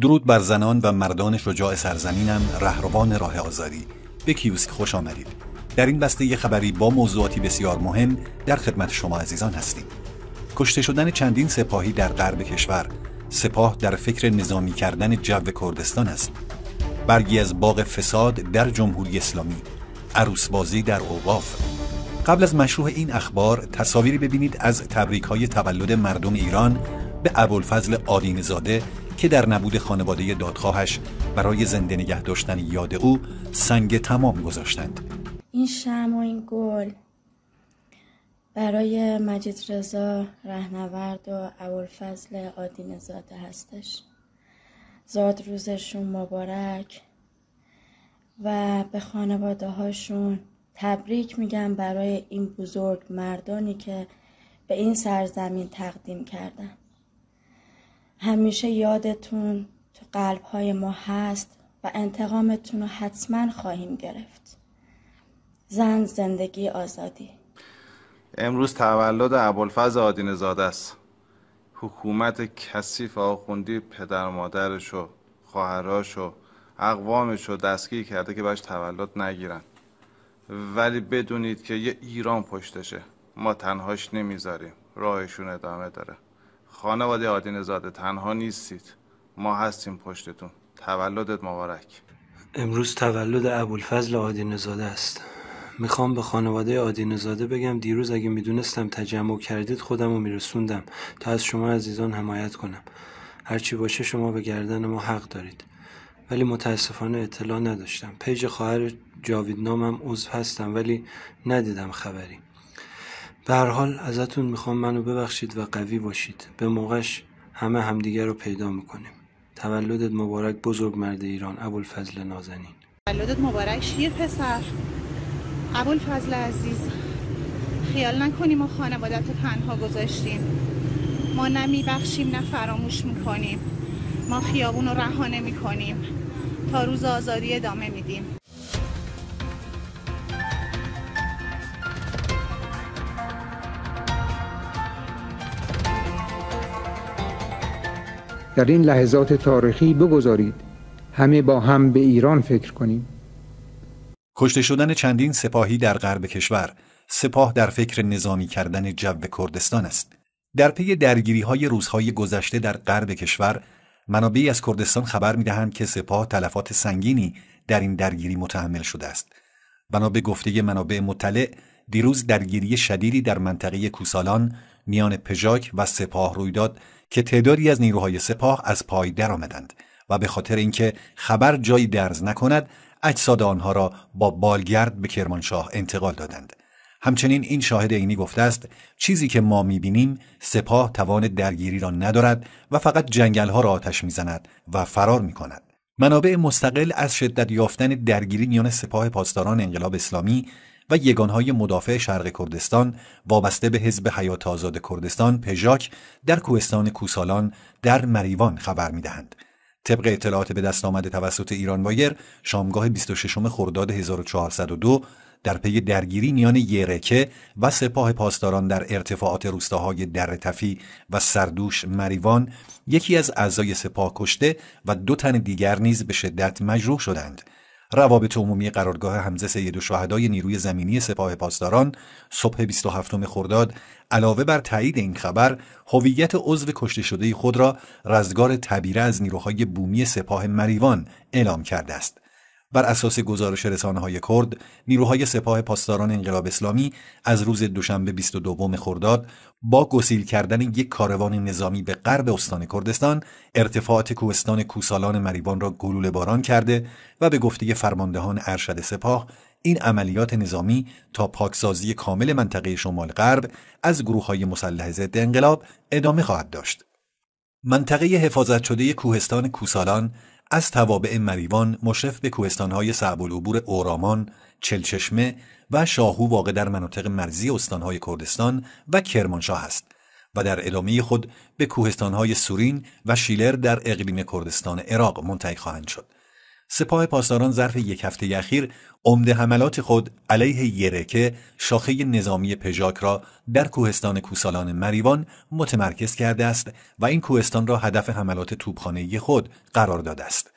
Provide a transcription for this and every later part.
درود بر زنان و مردان شجاع سرزمینم رهروان راه آزادی به کیوسک خوش آمدید در این بسته خبری با موضوعاتی بسیار مهم در خدمت شما عزیزان هستیم کشته شدن چندین سپاهی در غرب کشور سپاه در فکر نظامی کردن جو کردستان است برگی از باغ فساد در جمهوری اسلامی بازی در اوقاف قبل از مشروع این اخبار تصاویری ببینید از تبریک های تولد مردم ایران به ابوالفضل زاده که در نبود خانواده دادخواهش برای زنده نگه داشتن یاد او سنگ تمام گذاشتند این شم و این گل برای مجید رضا رهنورد و ابوالفضل آدین زاده هستش زاد روزشون مبارک و به خانواده هاشون تبریک میگم برای این بزرگ مردانی که به این سرزمین تقدیم کردن همیشه یادتون تو قلب های ما هست و انتقامتون رو حتما خواهیم گرفت زن زندگی آزادی امروز تولد عبالفز آدین زاده است حکومت کثیف آخوندی پدر مادرش و خواهرش و اقوامش رو دستگیر کرده که بهش تولد نگیرن ولی بدونید که یه ایران پشتشه ما تنهاش نمیذاریم راهشون ادامه داره خانواده آدین زاده تنها نیستید ما هستیم پشتتون تولدت مبارک امروز تولد ابوالفضل آدین زاده است میخوام به خانواده آدین زاده بگم دیروز اگه میدونستم تجمع کردید خودم رو میرسوندم تا از شما عزیزان حمایت کنم هرچی باشه شما به گردن ما حق دارید ولی متاسفانه اطلاع نداشتم پیج خواهر جاویدنامم نامم عضو هستم ولی ندیدم خبری به هر حال ازتون میخوام منو ببخشید و قوی باشید به موقعش همه همدیگر رو پیدا میکنیم تولدت مبارک بزرگ مرد ایران ابوالفضل نازنین تولدت مبارک شیر پسر فضل عزیز خیال نکنیم ما خانوادت تنها گذاشتیم ما نمیبخشیم نه فراموش میکنیم ما خیابون رو رها نمیکنیم تا روز آزادی ادامه میدیم در این لحظات تاریخی بگذارید همه با هم به ایران فکر کنیم کشته شدن چندین سپاهی در غرب کشور سپاه در فکر نظامی کردن جو کردستان است در پی درگیری های روزهای گذشته در غرب کشور منابعی از کردستان خبر می دهند که سپاه تلفات سنگینی در این درگیری متحمل شده است بنا به گفته منابع مطلع دیروز درگیری شدیدی در منطقه کوسالان میان پژاک و سپاه رویداد، که تعدادی از نیروهای سپاه از پای درآمدند و به خاطر اینکه خبر جایی درز نکند اجساد آنها را با بالگرد به کرمانشاه انتقال دادند همچنین این شاهد عینی گفته است چیزی که ما میبینیم سپاه توان درگیری را ندارد و فقط جنگلها را آتش میزند و فرار میکند منابع مستقل از شدت یافتن درگیری میان سپاه پاسداران انقلاب اسلامی و یگانهای مدافع شرق کردستان وابسته به حزب حیات آزاد کردستان پژاک در کوهستان کوسالان در مریوان خبر میدهند. طبق اطلاعات به دست آمده توسط ایران وایر شامگاه 26 خرداد 1402 در پی درگیری میان یرکه و سپاه پاسداران در ارتفاعات روستاهای در تفی و سردوش مریوان یکی از اعضای سپاه کشته و دو تن دیگر نیز به شدت مجروح شدند روابط عمومی قرارگاه حمزه سید و شهدای نیروی زمینی سپاه پاسداران صبح 27 خرداد علاوه بر تایید این خبر هویت عضو کشته شده خود را رزگار تبیره از نیروهای بومی سپاه مریوان اعلام کرده است بر اساس گزارش رسانه های کرد نیروهای سپاه پاسداران انقلاب اسلامی از روز دوشنبه 22 خرداد با گسیل کردن یک کاروان نظامی به غرب استان کردستان ارتفاعات کوهستان کوسالان مریوان را گلوله باران کرده و به گفته فرماندهان ارشد سپاه این عملیات نظامی تا پاکسازی کامل منطقه شمال غرب از گروه های مسلح ضد انقلاب ادامه خواهد داشت. منطقه حفاظت شده کوهستان کوسالان از توابع مریوان مشرف به کوهستانهای صعب العبور اورامان، چلچشمه و شاهو واقع در مناطق مرزی استانهای کردستان و کرمانشاه است و در ادامه خود به کوهستانهای سورین و شیلر در اقلیم کردستان عراق منتهی خواهند شد. سپاه پاسداران ظرف یک هفته اخیر عمده حملات خود علیه یرکه شاخه نظامی پژاک را در کوهستان کوسالان مریوان متمرکز کرده است و این کوهستان را هدف حملات توبخانه خود قرار داده است.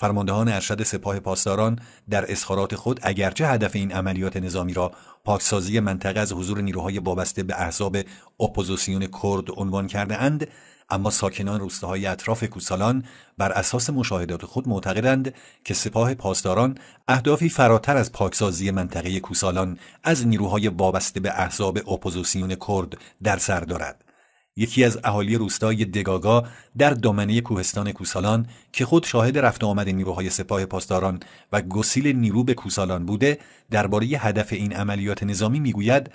فرماندهان ارشد سپاه پاسداران در اظهارات خود اگرچه هدف این عملیات نظامی را پاکسازی منطقه از حضور نیروهای وابسته به احزاب اپوزیسیون کرد عنوان کرده اند اما ساکنان روستاهای اطراف کوسالان بر اساس مشاهدات خود معتقدند که سپاه پاسداران اهدافی فراتر از پاکسازی منطقه کوسالان از نیروهای وابسته به احزاب اپوزیسیون کرد در سر دارد یکی از اهالی روستای دگاگا در دامنه کوهستان کوسالان که خود شاهد رفت آمد نیروهای سپاه پاسداران و گسیل نیرو به کوسالان بوده درباره هدف این عملیات نظامی میگوید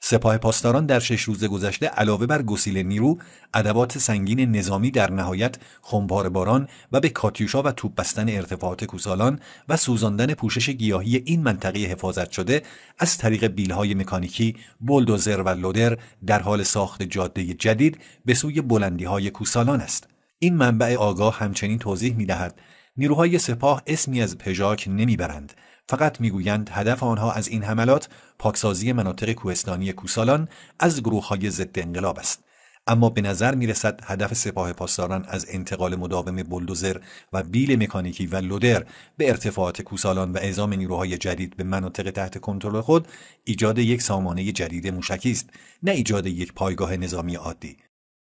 سپاه پاسداران در شش روز گذشته علاوه بر گسیل نیرو ادوات سنگین نظامی در نهایت خمپار باران و به کاتیوشا و توپ بستن ارتفاعات کوسالان و سوزاندن پوشش گیاهی این منطقه حفاظت شده از طریق بیلهای مکانیکی بلدوزر و لودر در حال ساخت جاده جدید به سوی بلندیهای کوسالان است این منبع آگاه همچنین توضیح می دهد نیروهای سپاه اسمی از پژاک نمیبرند فقط میگویند هدف آنها از این حملات پاکسازی مناطق کوهستانی کوسالان از گروه های ضد انقلاب است اما به نظر می رسد هدف سپاه پاسداران از انتقال مداوم بلدوزر و بیل مکانیکی و لودر به ارتفاعات کوسالان و اعزام نیروهای جدید به مناطق تحت کنترل خود ایجاد یک سامانه جدید موشکی است نه ایجاد یک پایگاه نظامی عادی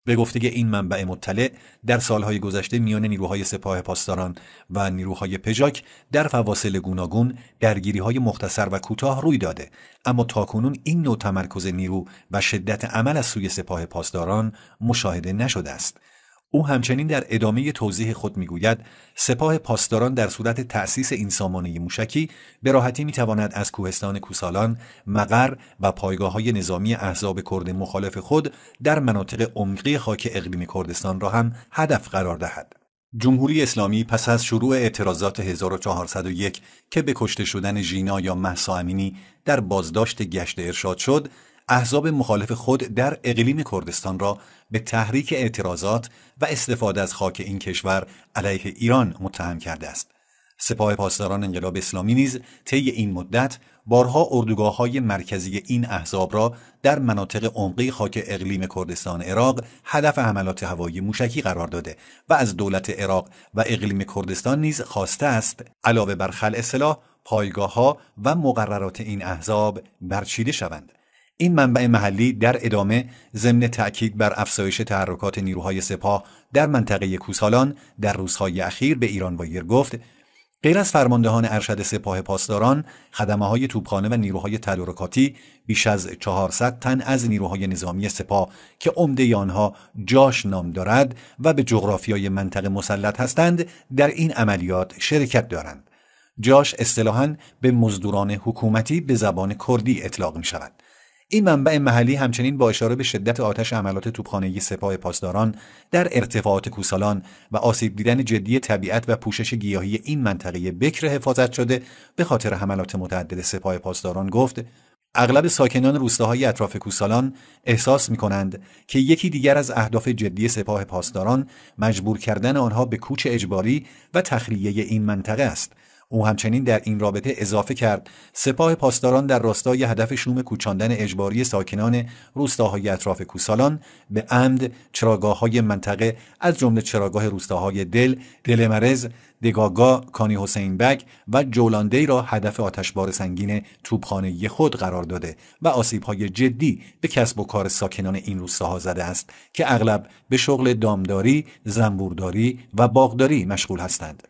به گفته این منبع مطلع در سالهای گذشته میان نیروهای سپاه پاسداران و نیروهای پژاک در فواصل گوناگون درگیری های مختصر و کوتاه روی داده اما تاکنون این نوع تمرکز نیرو و شدت عمل از سوی سپاه پاسداران مشاهده نشده است او همچنین در ادامه توضیح خود میگوید سپاه پاسداران در صورت تأسیس این سامانه موشکی به راحتی میتواند از کوهستان کوسالان، مقر و پایگاه های نظامی احزاب کرد مخالف خود در مناطق عمقی خاک اقلیم کردستان را هم هدف قرار دهد. جمهوری اسلامی پس از شروع اعتراضات 1401 که به کشته شدن ژینا یا محسا امینی در بازداشت گشت ارشاد شد، احزاب مخالف خود در اقلیم کردستان را به تحریک اعتراضات و استفاده از خاک این کشور علیه ایران متهم کرده است. سپاه پاسداران انقلاب اسلامی نیز طی این مدت بارها اردوگاه های مرکزی این احزاب را در مناطق عمقی خاک اقلیم کردستان عراق هدف حملات هوایی موشکی قرار داده و از دولت عراق و اقلیم کردستان نیز خواسته است علاوه بر خلع سلاح پایگاه ها و مقررات این احزاب برچیده شوند این منبع محلی در ادامه ضمن تأکید بر افزایش تحرکات نیروهای سپاه در منطقه کوسالان در روزهای اخیر به ایران وایر گفت غیر از فرماندهان ارشد سپاه پاسداران خدمه های توپخانه و نیروهای تدارکاتی بیش از 400 تن از نیروهای نظامی سپاه که عمده آنها جاش نام دارد و به جغرافیای منطقه مسلط هستند در این عملیات شرکت دارند جاش اصطلاحا به مزدوران حکومتی به زبان کردی اطلاق می شود این منبع محلی همچنین با اشاره به شدت آتش عملات توپخانه سپاه پاسداران در ارتفاعات کوسالان و آسیب دیدن جدی طبیعت و پوشش گیاهی این منطقه بکر حفاظت شده به خاطر حملات متعدد سپاه پاسداران گفت اغلب ساکنان روستاهای اطراف کوسالان احساس می کنند که یکی دیگر از اهداف جدی سپاه پاسداران مجبور کردن آنها به کوچ اجباری و تخلیه این منطقه است او همچنین در این رابطه اضافه کرد سپاه پاسداران در راستای هدف شوم کوچاندن اجباری ساکنان روستاهای اطراف کوسالان به عمد چراگاه های منطقه از جمله چراگاه روستاهای دل، دل مرز، دگاگا، کانی حسین بگ و جولاندی را هدف آتشبار سنگین توپخانه خود قرار داده و آسیب های جدی به کسب و کار ساکنان این روستاها زده است که اغلب به شغل دامداری، زنبورداری و باغداری مشغول هستند.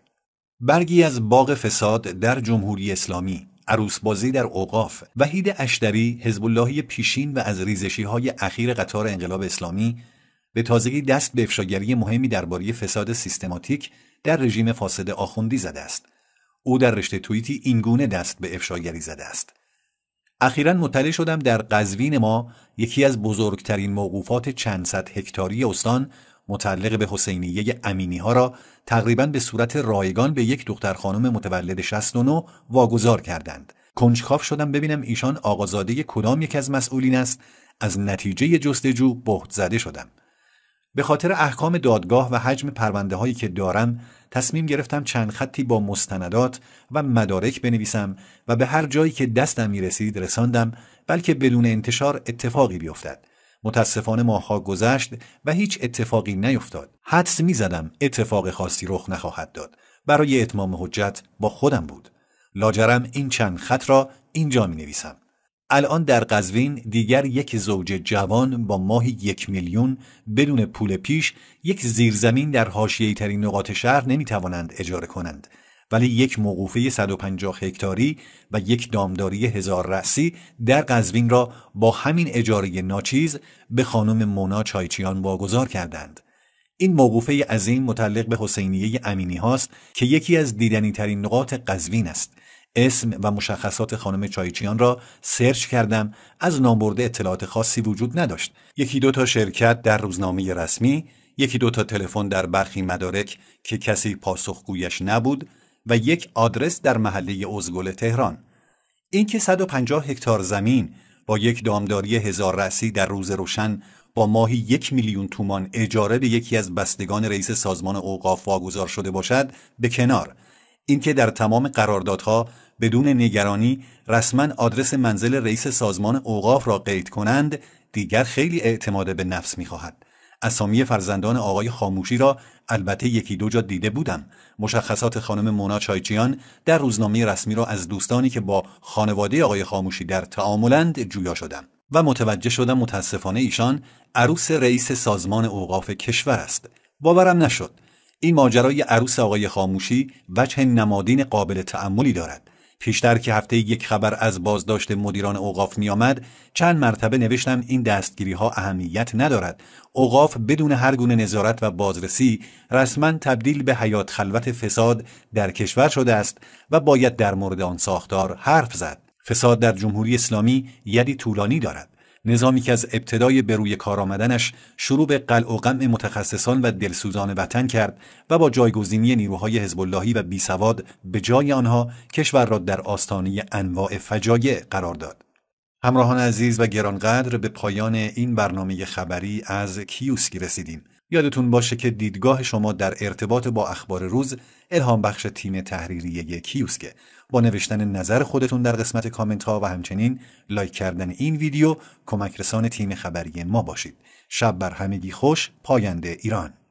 برگی از باغ فساد در جمهوری اسلامی عروسبازی در اوقاف وحید اشدری، حزب اللهی پیشین و از ریزشی های اخیر قطار انقلاب اسلامی به تازگی دست به افشاگری مهمی درباره فساد سیستماتیک در رژیم فاسد آخوندی زده است او در رشته توییتی اینگونه دست به افشاگری زده است اخیرا مطلع شدم در قزوین ما یکی از بزرگترین موقوفات چند صد هکتاری استان متعلق به حسینیه امینی ها را تقریبا به صورت رایگان به یک دختر خانم متولد 69 واگذار کردند. کنجکاو شدم ببینم ایشان آقازاده کدام یک از مسئولین است از نتیجه جستجو بهت زده شدم. به خاطر احکام دادگاه و حجم پرونده هایی که دارم تصمیم گرفتم چند خطی با مستندات و مدارک بنویسم و به هر جایی که دستم می رسید رساندم بلکه بدون انتشار اتفاقی بیفتد متاسفانه ماهها گذشت و هیچ اتفاقی نیفتاد حدس میزدم اتفاق خاصی رخ نخواهد داد برای اتمام حجت با خودم بود لاجرم این چند خط را اینجا می نویسم الان در قزوین دیگر یک زوج جوان با ماهی یک میلیون بدون پول پیش یک زیرزمین در حاشیه‌ای ترین نقاط شهر نمی توانند اجاره کنند ولی یک موقوفه 150 هکتاری و یک دامداری هزار رأسی در قزوین را با همین اجاره ناچیز به خانم مونا چایچیان واگذار کردند. این موقوفه عظیم متعلق به حسینیه امینی هاست که یکی از دیدنی ترین نقاط قزوین است. اسم و مشخصات خانم چایچیان را سرچ کردم از نامبرده اطلاعات خاصی وجود نداشت یکی دو تا شرکت در روزنامه رسمی یکی دو تا تلفن در برخی مدارک که کسی پاسخگویش نبود و یک آدرس در محله اوزگل تهران اینکه 150 هکتار زمین با یک دامداری هزار رأسی در روز روشن با ماهی یک میلیون تومان اجاره به یکی از بستگان رئیس سازمان اوقاف واگذار شده باشد به کنار اینکه در تمام قراردادها بدون نگرانی رسما آدرس منزل رئیس سازمان اوقاف را قید کنند دیگر خیلی اعتماد به نفس میخواهد اسامی فرزندان آقای خاموشی را البته یکی دو جا دیده بودم مشخصات خانم مونا چایچیان در روزنامه رسمی را از دوستانی که با خانواده آقای خاموشی در تعاملند جویا شدم و متوجه شدم متاسفانه ایشان عروس رئیس سازمان اوقاف کشور است باورم نشد این ماجرای عروس آقای خاموشی وجه نمادین قابل تعملی دارد پیشتر که هفته یک خبر از بازداشت مدیران اوقاف آمد، چند مرتبه نوشتم این دستگیری ها اهمیت ندارد اوقاف بدون هر گونه نظارت و بازرسی رسما تبدیل به حیات خلوت فساد در کشور شده است و باید در مورد آن ساختار حرف زد فساد در جمهوری اسلامی یدی طولانی دارد نظامی که از ابتدای به روی کار آمدنش شروع به قلع و قمع متخصصان و دلسوزان وطن کرد و با جایگزینی نیروهای حزب اللهی و بیسواد به جای آنها کشور را در آستانه انواع فجایع قرار داد. همراهان عزیز و گرانقدر به پایان این برنامه خبری از کیوسکی رسیدیم. یادتون باشه که دیدگاه شما در ارتباط با اخبار روز الهام بخش تیم تحریریه کیوسکه با نوشتن نظر خودتون در قسمت کامنت ها و همچنین لایک کردن این ویدیو کمک رسان تیم خبری ما باشید شب بر همگی خوش پاینده ایران